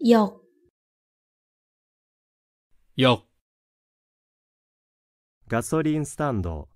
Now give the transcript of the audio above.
よ역ガソリンスタンド